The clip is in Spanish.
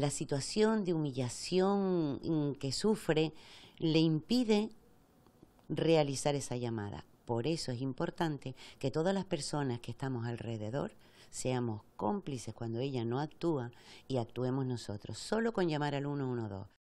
la situación de humillación mm, que sufre le impide realizar esa llamada. Por eso es importante que todas las personas que estamos alrededor seamos cómplices cuando ella no actúa y actuemos nosotros, solo con llamar al 112.